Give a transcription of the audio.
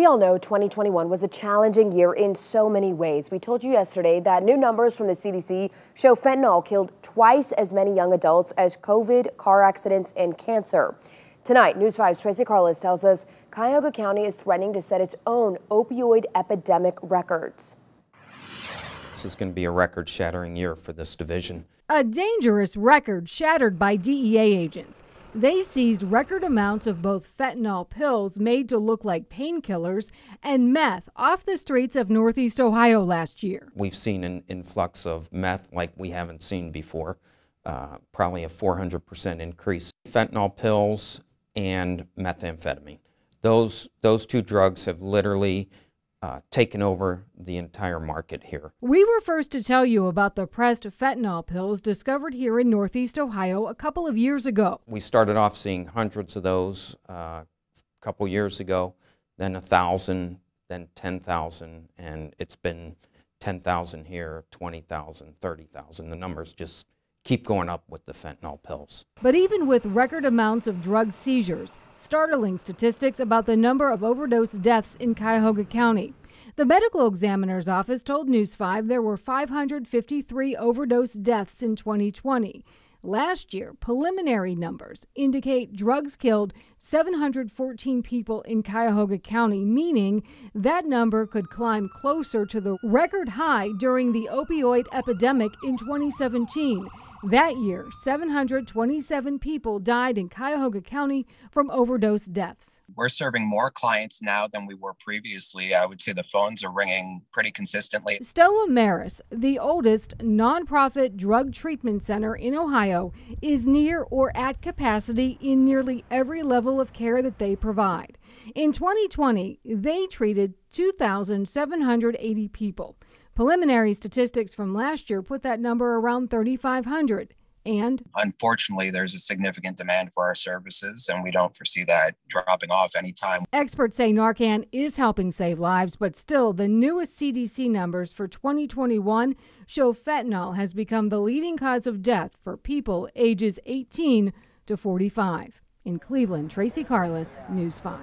We all know 2021 was a challenging year in so many ways. We told you yesterday that new numbers from the CDC show fentanyl killed twice as many young adults as COVID, car accidents, and cancer. Tonight, News 5's Tracy Carlos tells us Cuyahoga County is threatening to set its own opioid epidemic records. This is going to be a record shattering year for this division. A dangerous record shattered by DEA agents. They seized record amounts of both fentanyl pills made to look like painkillers and meth off the streets of Northeast Ohio last year. We've seen an influx of meth like we haven't seen before, uh, probably a 400% increase. Fentanyl pills and methamphetamine. Those, those two drugs have literally uh, taken over the entire market here. We were first to tell you about the pressed fentanyl pills discovered here in Northeast Ohio a couple of years ago. We started off seeing hundreds of those uh, a couple years ago, then a thousand, then 10,000, and it's been 10,000 here, 20,000, 30,000. The numbers just keep going up with the fentanyl pills. But even with record amounts of drug seizures, startling statistics about the number of overdose deaths in Cuyahoga County. The medical examiner's office told News 5 there were 553 overdose deaths in 2020. Last year, preliminary numbers indicate drugs killed 714 people in Cuyahoga County, meaning that number could climb closer to the record high during the opioid epidemic in 2017 that year, 727 people died in Cuyahoga County from overdose deaths. We're serving more clients now than we were previously. I would say the phones are ringing pretty consistently. Stola Maris, the oldest nonprofit drug treatment center in Ohio, is near or at capacity in nearly every level of care that they provide. In 2020, they treated 2,780 people. Preliminary statistics from last year put that number around 3,500. And unfortunately, there's a significant demand for our services, and we don't foresee that dropping off anytime. Experts say Narcan is helping save lives, but still, the newest CDC numbers for 2021 show fentanyl has become the leading cause of death for people ages 18 to 45. In Cleveland, Tracy Carless, News 5.